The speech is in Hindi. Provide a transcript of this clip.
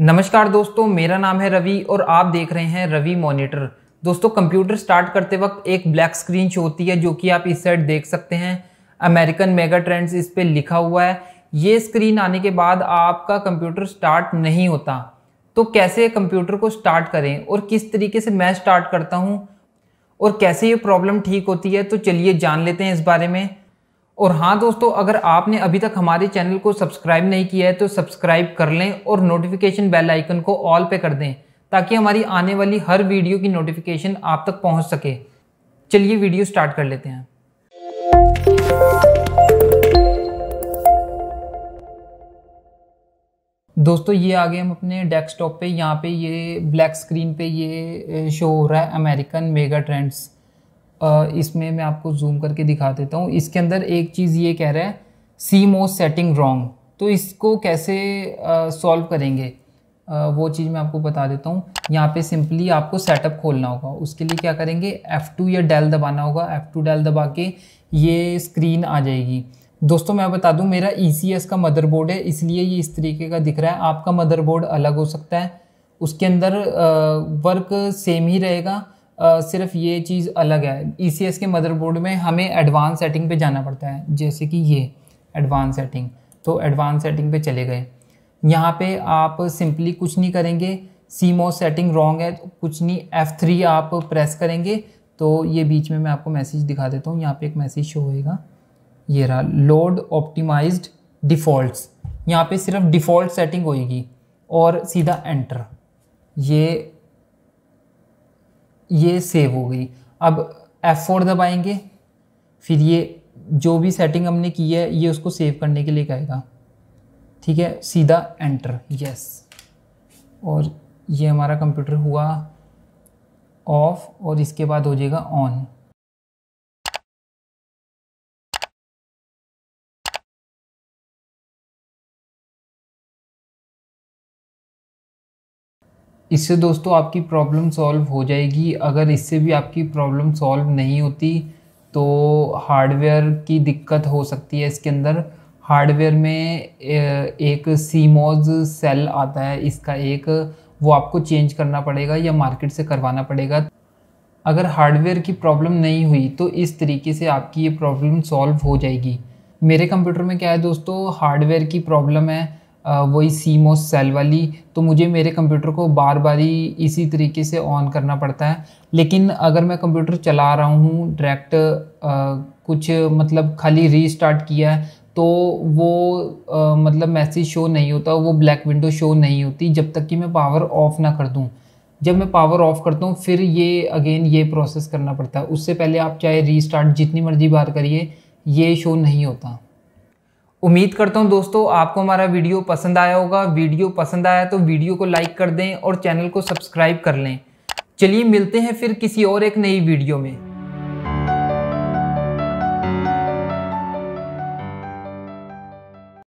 नमस्कार दोस्तों मेरा नाम है रवि और आप देख रहे हैं रवि मॉनिटर दोस्तों कंप्यूटर स्टार्ट करते वक्त एक ब्लैक स्क्रीन शो होती है जो कि आप इस साइड देख सकते हैं अमेरिकन मेगा ट्रेंड्स इस पर लिखा हुआ है ये स्क्रीन आने के बाद आपका कंप्यूटर स्टार्ट नहीं होता तो कैसे कंप्यूटर को स्टार्ट करें और किस तरीके से मैं स्टार्ट करता हूँ और कैसे ये प्रॉब्लम ठीक होती है तो चलिए जान लेते हैं इस बारे में और हाँ दोस्तों अगर आपने अभी तक हमारे चैनल को सब्सक्राइब नहीं किया है तो सब्सक्राइब कर लें और नोटिफिकेशन बेल आइकन को ऑल पे कर दें ताकि हमारी आने वाली हर वीडियो की नोटिफिकेशन आप तक पहुंच सके चलिए वीडियो स्टार्ट कर लेते हैं दोस्तों ये आ गए हम अपने डेस्कटॉप पे यहाँ पे ये ब्लैक स्क्रीन पे ये शो हो रहा है अमेरिकन मेगा ट्रेंड्स इसमें मैं आपको जूम करके दिखा देता हूँ इसके अंदर एक चीज़ ये कह रहा है सी मोस सेटिंग रॉन्ग तो इसको कैसे सॉल्व करेंगे आ, वो चीज़ मैं आपको बता देता हूँ यहाँ पे सिंपली आपको सेटअप खोलना होगा उसके लिए क्या करेंगे एफ़ टू या डेल दबाना होगा एफ़ टू डेल दबा के ये स्क्रीन आ जाएगी दोस्तों मैं बता दूँ मेरा ई e का मदरबोर्ड है इसलिए ये इस तरीके का दिख रहा है आपका मदरबोर्ड अलग हो सकता है उसके अंदर वर्क सेम ही रहेगा सिर्फ ये चीज़ अलग है ई e के मदरबोर्ड में हमें एडवांस सेटिंग पे जाना पड़ता है जैसे कि ये एडवांस सेटिंग तो एडवांस सेटिंग पे चले गए यहाँ पे आप सिंपली कुछ नहीं करेंगे सीमो सेटिंग रॉन्ग है तो कुछ नहीं एफ़ थ्री आप प्रेस करेंगे तो ये बीच में मैं आपको मैसेज दिखा देता हूँ यहाँ पे एक मैसेज शो होएगा ये रहा लोड ऑप्टिमाइज डिफ़ॉल्ट्स यहाँ पे सिर्फ डिफ़ॉल्ट सेटिंग होएगी और सीधा एंटर ये ये सेव हो गई अब F4 दबाएंगे फिर ये जो भी सेटिंग हमने की है ये उसको सेव करने के लिए कहेगा ठीक है सीधा एंटर यस और ये हमारा कंप्यूटर हुआ ऑफ और इसके बाद हो जाएगा ऑन इससे दोस्तों आपकी प्रॉब्लम सॉल्व हो जाएगी अगर इससे भी आपकी प्रॉब्लम सॉल्व नहीं होती तो हार्डवेयर की दिक्कत हो सकती है इसके अंदर हार्डवेयर में एक सीमोज सेल आता है इसका एक वो आपको चेंज करना पड़ेगा या मार्केट से करवाना पड़ेगा अगर हार्डवेयर की प्रॉब्लम नहीं हुई तो इस तरीके से आपकी ये प्रॉब्लम सॉल्व हो जाएगी मेरे कंप्यूटर में क्या है दोस्तों हार्डवेयर की प्रॉब्लम है वही सीमोस सेल वाली तो मुझे मेरे कंप्यूटर को बार बार ही इसी तरीके से ऑन करना पड़ता है लेकिन अगर मैं कंप्यूटर चला रहा हूँ डायरेक्ट कुछ मतलब खाली रीस्टार्ट किया है तो वो आ, मतलब मैसेज शो नहीं होता वो ब्लैक विंडो शो नहीं होती जब तक कि मैं पावर ऑफ़ ना कर दूँ जब मैं पावर ऑफ़ करता हूँ फिर ये अगेन ये प्रोसेस करना पड़ता है उससे पहले आप चाहे रीस्टार्ट जितनी मर्ज़ी बार करिए ये शो नहीं होता उम्मीद करता हूँ दोस्तों आपको हमारा वीडियो पसंद आया होगा वीडियो पसंद आया तो वीडियो को लाइक कर दें और चैनल को सब्सक्राइब कर लें चलिए मिलते हैं फिर किसी और एक नई वीडियो में